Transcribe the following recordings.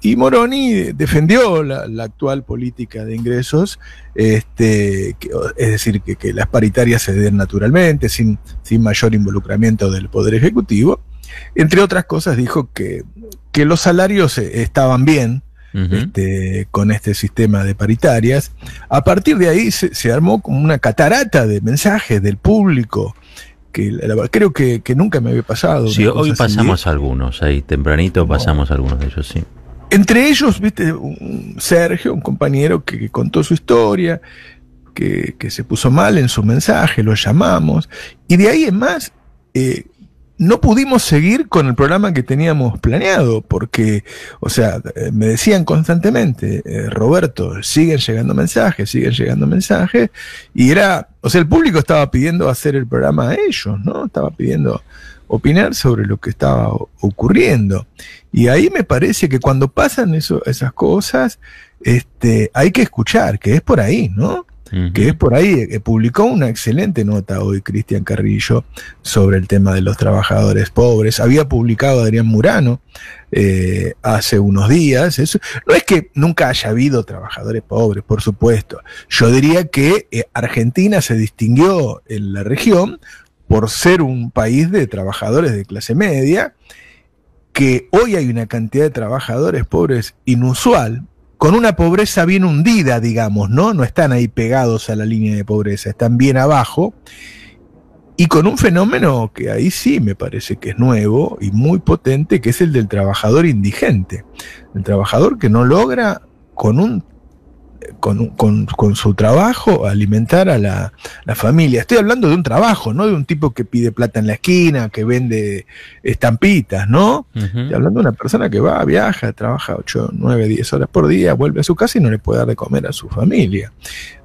Y, Moroni defendió la, actual política de ingresos, este, es decir, que, las paritarias se den naturalmente, sin, sin mayor involucramiento del Poder Ejecutivo. Entre otras cosas, dijo que, que los salarios eh, estaban bien, este, con este sistema de paritarias. A partir de ahí se, armó como una catarata de mensajes del público. Que creo que, nunca me había pasado. Sí, hoy pasamos algunos ahí, tempranito pasamos algunos de ellos, sí. Entre ellos, viste, un Sergio, un compañero que, contó su historia, que, se puso mal en su mensaje, lo llamamos, y de ahí en más, eh, no pudimos seguir con el programa que teníamos planeado, porque, o sea, eh, me decían constantemente, eh, Roberto, siguen llegando mensajes, siguen llegando mensajes, y era, o sea, el público estaba pidiendo hacer el programa a ellos, ¿no? Estaba pidiendo opinar sobre lo que estaba ocurriendo. Y ahí me parece que cuando pasan esas cosas, este, hay que escuchar, que es por ahí, ¿no? Que es por ahí, que eh, publicó una excelente nota hoy Cristian Carrillo sobre el tema de los trabajadores pobres. Había publicado Adrián Murano eh, hace unos días. Eso, no es que nunca haya habido trabajadores pobres, por supuesto. Yo diría que eh, Argentina se distinguió en la región por ser un país de trabajadores de clase media, que hoy hay una cantidad de trabajadores pobres inusual, con una pobreza bien hundida, digamos, ¿no? No están ahí pegados a la línea de pobreza, están bien abajo, y con un fenómeno que ahí sí me parece que es nuevo y muy potente, que es el del trabajador indigente, el trabajador que no logra con un con, su trabajo alimentar a la, familia. Estoy hablando de un trabajo, no de un tipo que pide plata en la esquina, que vende estampitas, ¿no? Estoy hablando de una persona que va, viaja, trabaja 8, 9, 10 horas por día, vuelve a su casa y no le puede dar de comer a su familia.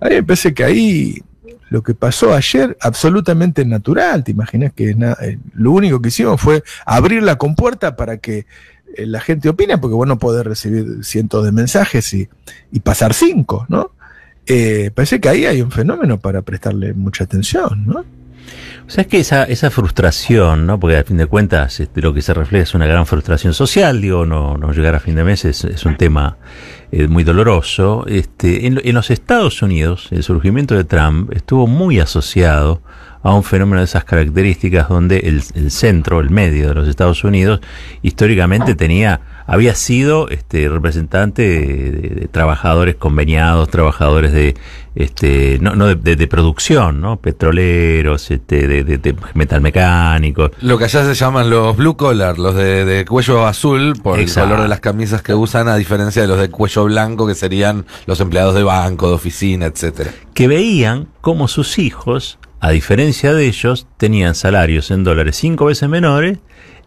Ahí me que ahí lo que pasó ayer, absolutamente natural, te imaginas que eh, lo único que hicimos fue abrir la compuerta para que eh, la gente opina, porque bueno puede recibir cientos de mensajes y, y pasar cinco, ¿no? Eh, parece que ahí hay un fenómeno para prestarle mucha atención, ¿no? O sea, es que esa, esa frustración, ¿no? Porque a fin de cuentas este, lo que se refleja es una gran frustración social, digo, no, no llegar a fin de mes es, un tema eh, muy doloroso. Este, en, en, los Estados Unidos, el surgimiento de Trump estuvo muy asociado a un fenómeno de esas características donde el, centro, el medio de los Estados Unidos, históricamente ah. tenía, había sido este, representante de, trabajadores conveniados, trabajadores de, este, no, de, producción, ¿no? Petroleros, este, de, metalmecánicos. Lo que allá se llaman los blue collar, los de, cuello azul, por el color de las camisas que usan, a diferencia de los de cuello blanco, que serían los empleados de banco, de oficina, etcétera. Que veían como sus hijos a diferencia de ellos, tenían salarios en dólares cinco veces menores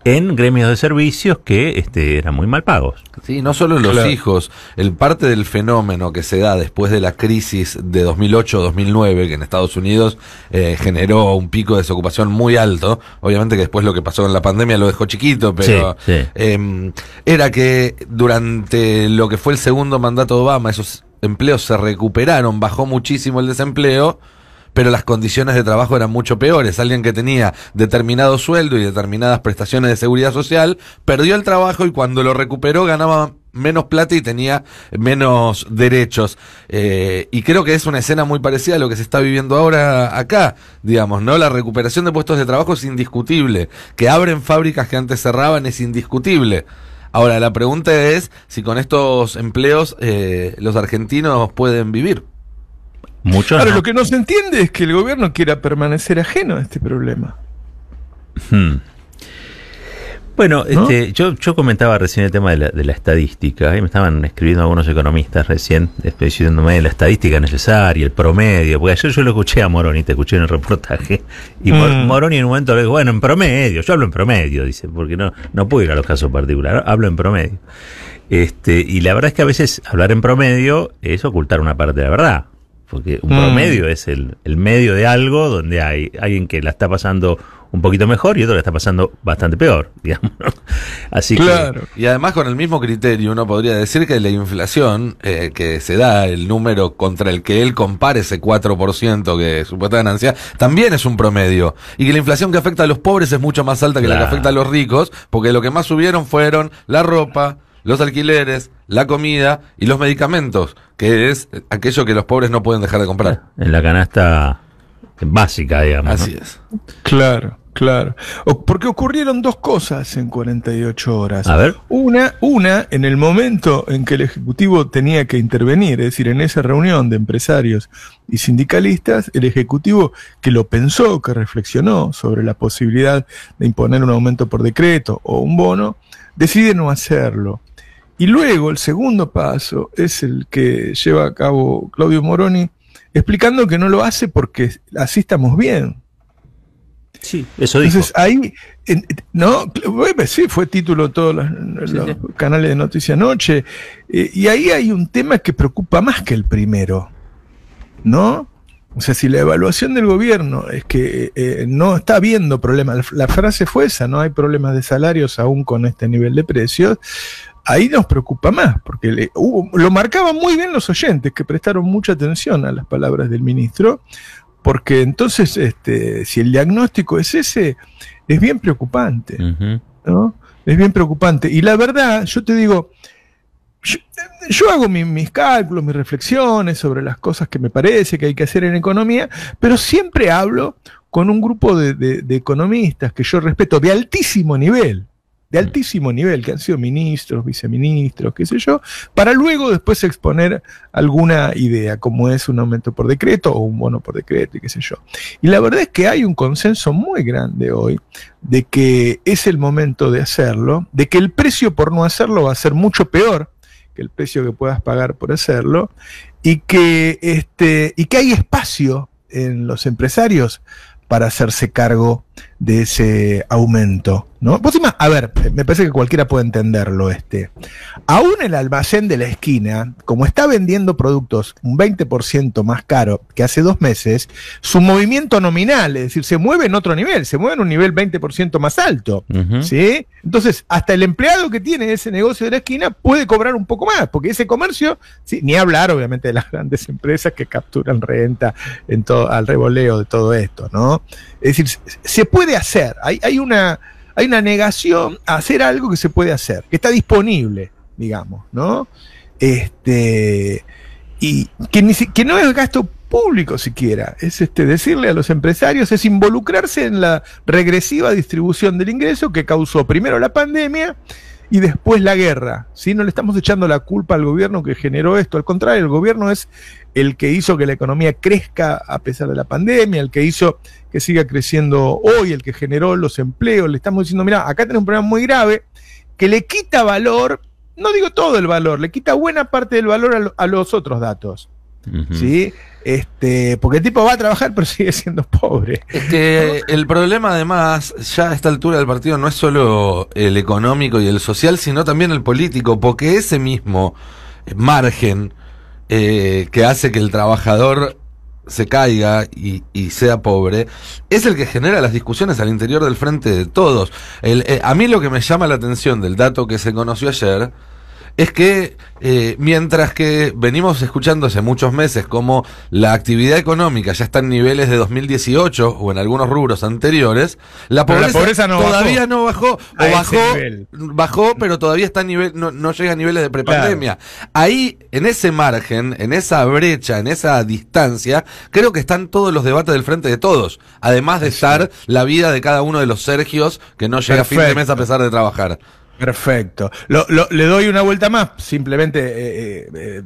en gremios de servicios que este, eran muy mal pagos. Sí, no solo los hijos, el parte del fenómeno que se da después de la crisis de 2008-2009, que en Estados Unidos eh, generó un pico de desocupación muy alto, obviamente que después lo que pasó en la pandemia lo dejó chiquito, pero em, era que durante lo que fue el segundo mandato de Obama, esos empleos se recuperaron, bajó muchísimo el desempleo, pero las condiciones de trabajo eran mucho peores. Alguien que tenía determinado sueldo y determinadas prestaciones de seguridad social perdió el trabajo y cuando lo recuperó ganaba menos plata y tenía menos derechos. Eh, y creo que es una escena muy parecida a lo que se está viviendo ahora acá, digamos, ¿no? La recuperación de puestos de trabajo es indiscutible. Que abren fábricas que antes cerraban es indiscutible. Ahora, la pregunta es si con estos empleos eh, los argentinos pueden vivir. Pero lo que no se entiende es que el gobierno quiera permanecer ajeno a este problema. Hmm. Bueno, este, yo, yo comentaba recién el tema de la, estadística. y me estaban escribiendo algunos economistas recién, de la estadística necesaria, el promedio. Porque ayer yo lo escuché a Moroni, te escuché en el reportaje. Y mm. Moroni en un momento le dijo, bueno, en promedio, yo hablo en promedio, dice, porque no, no puedo ir a los casos particulares, hablo en promedio. Este, y la verdad es que a veces hablar en promedio es ocultar una parte de la verdad porque un promedio es el, medio de algo donde hay alguien que la está pasando un poquito mejor y otro la está pasando bastante peor, digamos. Así Que... Y además con el mismo criterio uno podría decir que la inflación eh, que se da, el número contra el que él compare ese 4% que supuesta ganancia, también es un promedio. Y que la inflación que afecta a los pobres es mucho más alta que la que afecta a los ricos, porque lo que más subieron fueron la ropa, los alquileres, la comida y los medicamentos que es aquello que los pobres no pueden dejar de comprar. En la canasta básica, digamos. Así es. Claro, claro. O porque ocurrieron dos cosas en 48 horas. A ver. Una, una, en el momento en que el Ejecutivo tenía que intervenir, es decir, en esa reunión de empresarios y sindicalistas, el Ejecutivo que lo pensó, que reflexionó sobre la posibilidad de imponer un aumento por decreto o un bono, decide no hacerlo. Y luego el segundo paso es el que lleva a cabo Claudio Moroni, explicando que no lo hace porque así estamos bien. Sí, eso dijo. Entonces ahí, no, pues sí, fue título todos los, canales de Noticia Noche. Eh, y ahí hay un tema que preocupa más que el primero, ¿no? O sea, si la evaluación del gobierno es que eh, no está habiendo problemas, la, frase fue esa, no hay problemas de salarios aún con este nivel de precios, ahí nos preocupa más, porque lo marcaban muy bien los oyentes que prestaron mucha atención a las palabras del ministro, porque entonces, este, si el diagnóstico es ese, es bien preocupante, ¿no? Es bien preocupante. Y la verdad, yo te digo, yo, hago mis cálculos, mis reflexiones sobre las cosas que me parece que hay que hacer en economía, pero siempre hablo con un grupo de economistas que yo respeto de altísimo nivel, de altísimo nivel, que han sido ministros, viceministros, qué sé yo, para luego después exponer alguna idea, como es un aumento por decreto o un bono por decreto, y qué sé yo. Y la verdad es que hay un consenso muy grande hoy de que es el momento de hacerlo, de que el precio por no hacerlo va a ser mucho peor que el precio que puedas pagar por hacerlo, y que, este, y que hay espacio en los empresarios para hacerse cargo de ese aumento ¿no? a ver, eh, me parece que cualquiera puede entenderlo este. Aún el almacén de la esquina, como está vendiendo productos un 20% más caro que hace dos meses, su movimiento nominal, es decir, se mueve en otro nivel, se mueve en un nivel 20% más alto, ¿sí? Entonces, hasta el empleado que tiene ese negocio de la esquina puede cobrar un poco más, porque ese comercio, ni hablar obviamente de las grandes empresas que capturan renta en todo, al revoleo de todo esto, ¿no? Es decir, se puede hacer, hay una hay una negación a hacer algo que se puede hacer, que está disponible, digamos, ¿no? Este, y que, ni no es gasto público siquiera. Es este, decirle a los empresarios, es involucrarse en la regresiva distribución del ingreso que causó primero la pandemia y después la guerra. ¿sí? No le estamos echando la culpa al gobierno que generó esto, al contrario, el gobierno es el que hizo que la economía crezca a pesar de la pandemia, el que hizo que siga creciendo hoy, el que generó los empleos. Le estamos diciendo, mira, acá tenemos un problema muy grave que le quita valor, no digo todo el valor, le quita buena parte del valor a, los otros datos. ¿sí? Este, porque el tipo va a trabajar, pero sigue siendo pobre. que el problema, además, ya a esta altura del partido no es solo el económico y el social, sino también el político, porque ese mismo margen eh, que hace que el trabajador se caiga y, sea pobre, es el que genera las discusiones al interior del frente de todos. El, eh, a mí lo que me llama la atención del dato que se conoció ayer es que eh, mientras que venimos escuchando hace muchos meses como la actividad económica ya está en niveles de 2018 o en algunos rubros anteriores, la pobreza, todavía no bajó o bajó, bajó, pero todavía está a nivel, no, llega a niveles de prepandemia. Ahí, en ese margen, en esa brecha, en esa distancia, creo que están todos los debates del frente de todos, además de estar la vida de cada uno de los Sergios que no llega a fin de mes a pesar de trabajar. Perfecto. le doy una vuelta más, simplemente eh, eh, eh,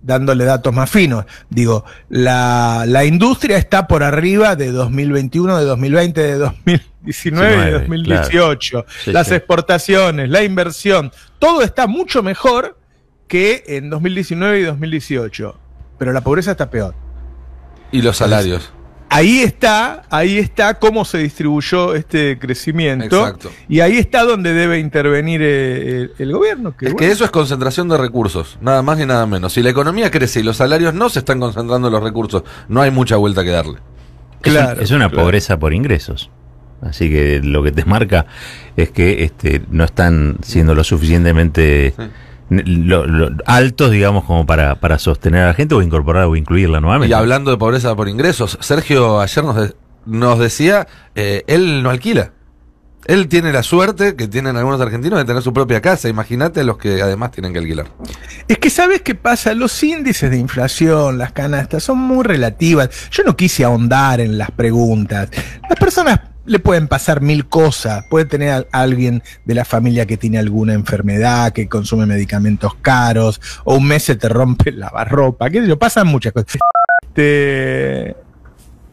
dándole datos más finos. Digo, la, industria está por arriba de 2021, de 2020, de 2019 y 2018. Las exportaciones, la inversión, todo está mucho mejor que en 2019 y 2018, pero la pobreza está peor. Y los salarios ahí está, ahí está cómo se distribuyó este crecimiento. Y ahí está donde debe intervenir eh, el, gobierno. Que es que eso es concentración de recursos, nada más ni nada menos. Si la economía crece y los salarios no se están concentrando en los recursos, no hay mucha vuelta que darle. Claro, es, una pobreza por ingresos. Así que lo que te marca es que este, no están siendo lo suficientemente lo, altos, digamos, como para, sostener a la gente o incorporar o incluirla nuevamente. Y hablando de pobreza por ingresos, Sergio ayer nos, decía, eh, él no alquila. Él tiene la suerte que tienen algunos argentinos de tener su propia casa. Imagínate los que además tienen que alquilar. Es que sabes qué pasa, los índices de inflación, las canastas, son muy relativas. Yo no quise ahondar en las preguntas. Las personas le pueden pasar mil cosas. Puede tener a alguien de la familia que tiene alguna enfermedad, que consume medicamentos caros, o un mes se te rompe la lavarropa, qué sé yo, pasan muchas cosas. Este, e,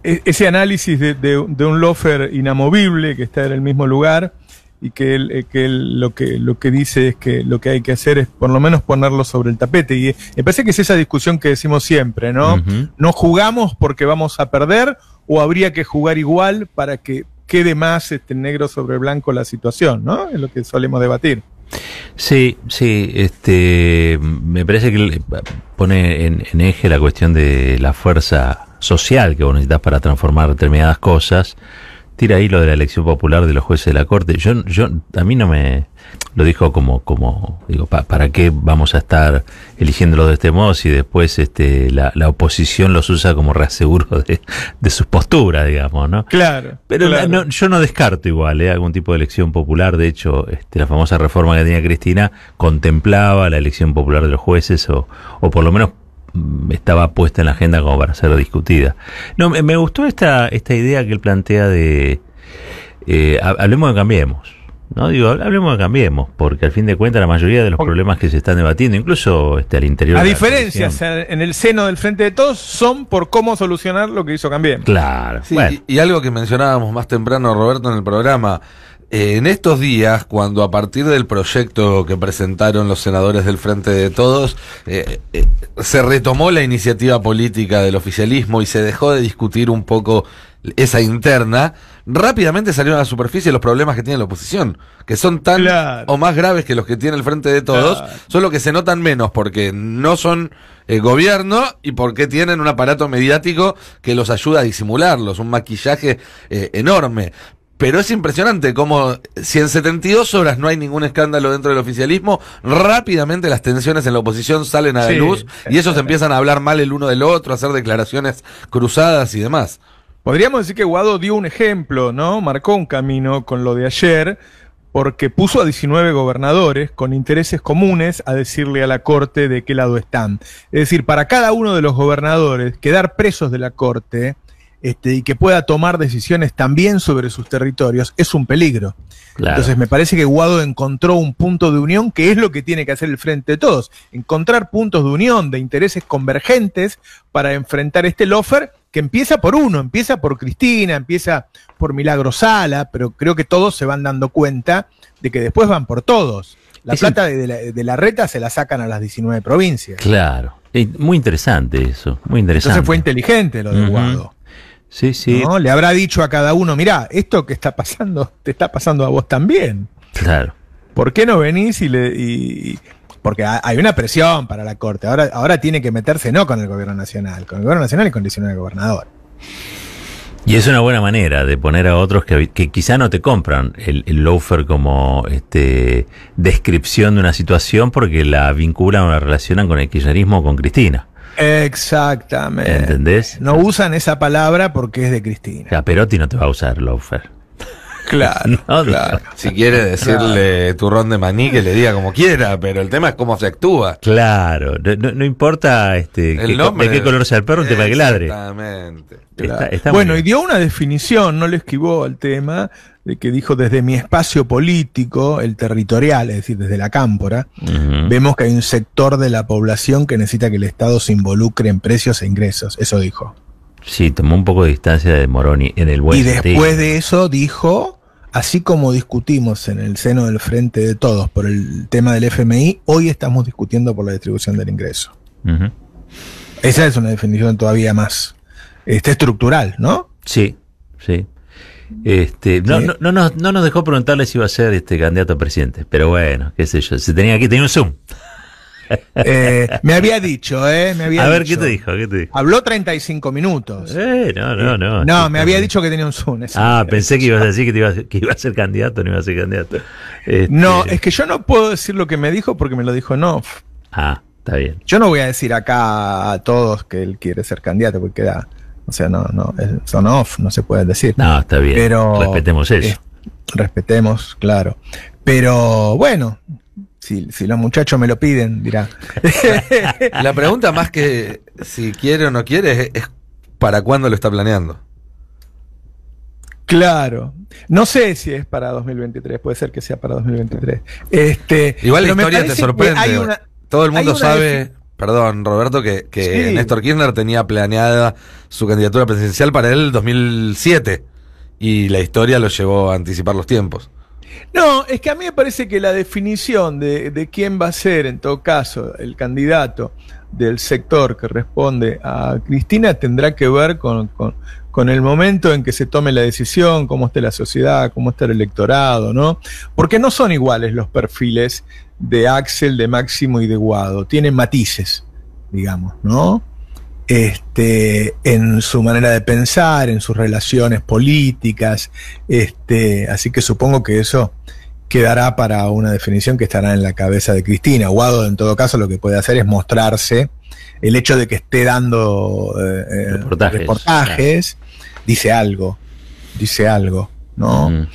ese análisis de, un loafer inamovible que está en el mismo lugar y eh, que, lo que dice es que lo que hay que hacer es por lo menos ponerlo sobre el tapete. Y me parece que es esa discusión que decimos siempre, ¿no? No jugamos porque vamos a perder o habría que jugar igual para que, quede más este, negro sobre blanco la situación, ¿no? Es lo que solemos debatir. Sí, sí, este, me parece que pone en, en eje la cuestión de la fuerza social que vos necesitas para transformar determinadas cosas ahí lo de la elección popular de los jueces de la corte. Yo, yo, a mí no me lo dijo como, como digo, ¿para qué vamos a estar eligiéndolo de este modo si después este, la, la oposición los usa como reaseguro de, de sus posturas, digamos, ¿no? Claro. Pero yo no descarto igual ¿eh? algún tipo de elección popular. De hecho, este, la famosa reforma que tenía Cristina contemplaba la elección popular de los jueces o, o por lo menos Mm, estaba puesta en la agenda como para ser discutida. No, me, gustó esta, esta idea que él plantea de eh, hablemos de cambiemos. No digo, hablemos de cambiemos, porque al fin de cuentas la mayoría de los problemas que se están debatiendo, incluso este, al interior. Las diferencias en el seno del frente de todos son por cómo solucionar lo que hizo Cambiemos. Claro. Sí, y, algo que mencionábamos más temprano, Roberto, en el programa, en estos días, cuando a partir del proyecto que presentaron los senadores del Frente de Todos, eh, eh, se retomó la iniciativa política del oficialismo y se dejó de discutir un poco esa interna, rápidamente salieron a la superficie los problemas que tiene la oposición, que son tan o más graves que los que tiene el Frente de Todos, solo que se notan menos porque no son el eh, gobierno y porque tienen un aparato mediático que los ayuda a disimularlos, un maquillaje enorme. Pero es impresionante cómo si en 72 horas no hay ningún escándalo dentro del oficialismo, rápidamente las tensiones en la oposición salen a la luz y ellos empiezan a hablar mal el uno del otro, a hacer declaraciones cruzadas y demás. Podríamos decir que Guado dio un ejemplo, ¿no? Marcó un camino con lo de ayer, porque puso a 19 gobernadores con intereses comunes a decirle a la Corte de qué lado están. Es decir, para cada uno de los gobernadores quedar presos de la Corte este, y que pueda tomar decisiones también sobre sus territorios, es un peligro. Entonces me parece que Guado encontró un punto de unión que es lo que tiene que hacer el frente de todos, encontrar puntos de unión, de intereses convergentes para enfrentar este lofer que empieza por uno, empieza por Cristina, empieza por Milagro Sala, pero creo que todos se van dando cuenta de que después van por todos. La plata de la, reta se la sacan a las 19 provincias. Claro, muy interesante eso, muy interesante. Entonces fue inteligente lo de Guado. Le habrá dicho a cada uno, mira esto que está pasando, te está pasando a vos también. Claro. ¿Por qué no venís y porque hay una presión para la Corte. Ahora, ahora tiene que meterse no con el gobierno nacional, con el gobierno nacional y con el gobernador. Y es una buena manera de poner a otros que, que quizá no te compran el, el loafer como este, descripción de una situación porque la vinculan o la relacionan con el kirchnerismo o con Cristina. Exactamente. ¿Entendés? No usan esa palabra porque es de Cristina. La Perotti no te va a usar, lofer. Claro, Si quiere decirle turrón de maní, que le diga como quiera, pero el tema es cómo se actúa. Claro, no, importa este, el de qué color sea el perro, el tema que ladre. Exactamente. bueno, y dio una definición, no le esquivó al tema, de que dijo desde mi espacio político, el territorial, es decir, desde la cámpora, vemos que hay un sector de la población que necesita que el Estado se involucre en precios e ingresos. Eso dijo. Sí, tomó un poco de distancia de Moroni en el buen Y después de eso dijo Así como discutimos en el seno del frente de todos por el tema del FMI, hoy estamos discutiendo por la distribución del ingreso. Esa es una definición todavía más este, estructural, ¿no? Sí, sí. Este, no, no, no, nos, no, nos, dejó preguntarle si iba a ser este candidato a presidente, pero bueno, qué sé yo, se tenía aquí, tenía un Zoom. Eh, me había dicho, ¿eh? Me a ver, ¿qué te dijo? Habló 35 minutos. Eh, no, no, no. No, me había dicho que tenía un Zoom. Ah, pensé que ibas a decir que, ibas iba, a, ser candidato, no ibas a ser candidato. Este, no, es que yo no puedo decir lo que me dijo porque me lo dijo no. Ah, está bien. Yo no voy a decir acá a todos que él quiere ser candidato porque queda. O sea, no, no, son off, no se puede decir. No, está bien. respetemos eso. respetemos, claro. Pero bueno, si, los muchachos me lo piden, dirá. la pregunta más que si quiere o no quiere es, para cuándo lo está planeando. Claro. No sé si es para 2023, puede ser que sea para 2023. Este, Igual la historia te sorprende. Todo el mundo sabe, perdón Roberto, que, Néstor Kirchner tenía planeada su candidatura presidencial para el 2007 y la historia lo llevó a anticipar los tiempos. No, es que a mí me parece que la definición de, de, quién va a ser, en todo caso, el candidato del sector que responde a Cristina tendrá que ver con, con, el momento en que se tome la decisión, cómo está la sociedad, cómo está el electorado, ¿no? Porque no son iguales los perfiles de Axel, de Máximo y de Guado, tienen matices, digamos, ¿no? Este, en su manera de pensar, en sus relaciones políticas. Este, así que supongo que eso quedará para una definición que estará en la cabeza de Cristina. Guado, en todo caso, lo que puede hacer es mostrarse el hecho de que esté dando eh, eh, reportajes, dice algo, dice algo, ¿no? Mm.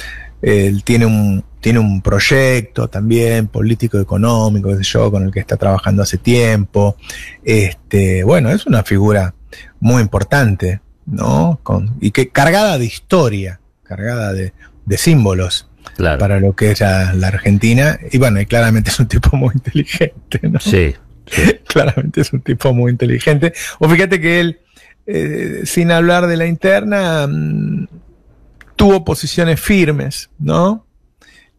Él tiene un, tiene un proyecto también político económico, qué yo, con el que está trabajando hace tiempo. Este, bueno, es una figura muy importante, ¿no? y que cargada de historia, cargada de, símbolos. Para lo que es la, Argentina. Y bueno, claramente es un tipo muy inteligente, ¿no? Sí. claramente es un tipo muy inteligente. O fíjate que él, eh, sin hablar de la interna, mm, tuvo posiciones firmes, ¿no?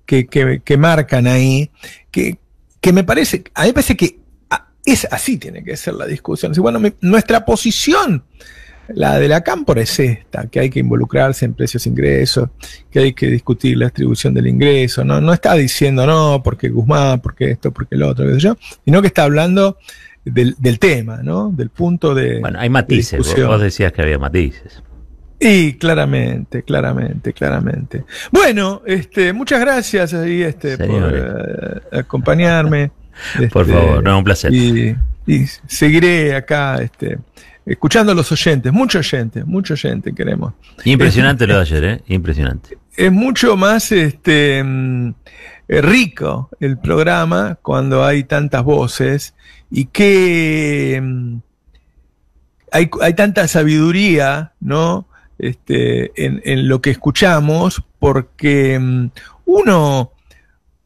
que, que, marcan ahí, que, me parece, a mí me parece que es así tiene que ser la discusión. bueno, nuestra posición, la de la Cámpora es esta, que hay que involucrarse en precios ingresos, que hay que discutir la distribución del ingreso, no, no está diciendo no, porque Guzmán, porque esto, porque lo otro, qué sé yo, sino que está hablando del, tema, ¿no? Del punto de. Bueno, hay matices, vos decías que había matices. Y claramente, claramente, claramente. Bueno, este, muchas gracias ahí, este, por eh, acompañarme. por este, favor, no, un placer. Y, seguiré acá, este, escuchando a los oyentes, mucho oyente, mucho oyente queremos. Impresionante este, lo de ayer, eh, impresionante. Es mucho más, este, mm, rico el programa cuando hay tantas voces y que mm, hay, hay tanta sabiduría, ¿no? este, en, lo que escuchamos, porque mm, uno,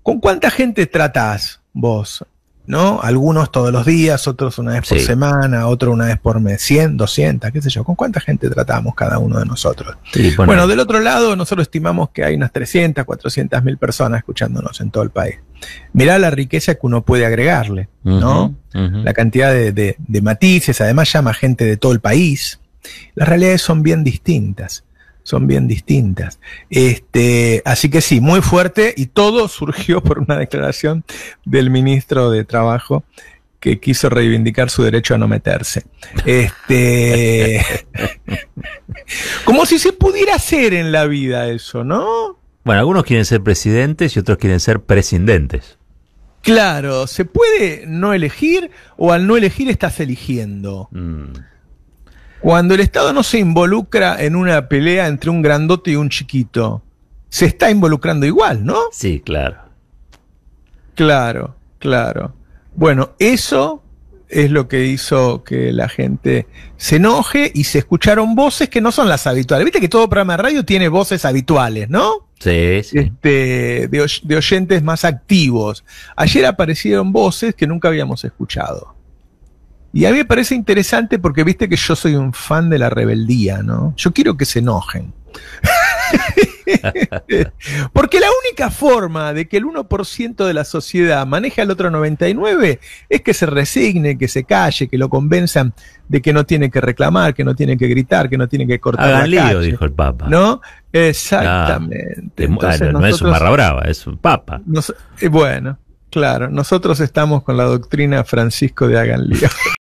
¿con cuánta gente tratás vos? ¿No? Algunos todos los días, otros una vez por semana, otro una vez por mes, 100, 200, qué sé yo, ¿con cuánta gente tratamos cada uno de nosotros? bueno. del otro lado, nosotros estimamos que hay unas 300, 400 mil personas escuchándonos en todo el país. Mirá la riqueza que uno puede agregarle, ¿no? La cantidad de, de matices, además llama gente de todo el país, las realidades son bien distintas, son bien distintas. Este, así que sí, muy fuerte y todo surgió por una declaración del ministro de Trabajo que quiso reivindicar su derecho a no meterse. Este, como si se pudiera hacer en la vida eso, ¿no? Bueno, algunos quieren ser presidentes y otros quieren ser prescindentes. Claro, ¿se puede no elegir o al no elegir estás eligiendo? Mm. Cuando el Estado no se involucra en una pelea entre un grandote y un chiquito, se está involucrando igual, ¿no? Sí, claro. Claro, claro. Bueno, eso es lo que hizo que la gente se enoje y se escucharon voces que no son las habituales. Viste que todo programa de radio tiene voces habituales, ¿no? Sí, sí. Este, de, de oyentes más activos. Ayer aparecieron voces que nunca habíamos escuchado. Y a mí me parece interesante porque viste que yo soy un fan de la rebeldía, ¿no? Yo quiero que se enojen. porque la única forma de que el 1% de la sociedad maneje al otro 99% es que se resigne, que se calle, que lo convenzan de que no tiene que reclamar, que no tiene que gritar, que no tiene que cortar Hagan lío, dijo el Papa. ¿No? Exactamente. No, es un barra brava, es un Papa. Eh, bueno, claro, nosotros estamos con la doctrina Francisco de Hagan lío.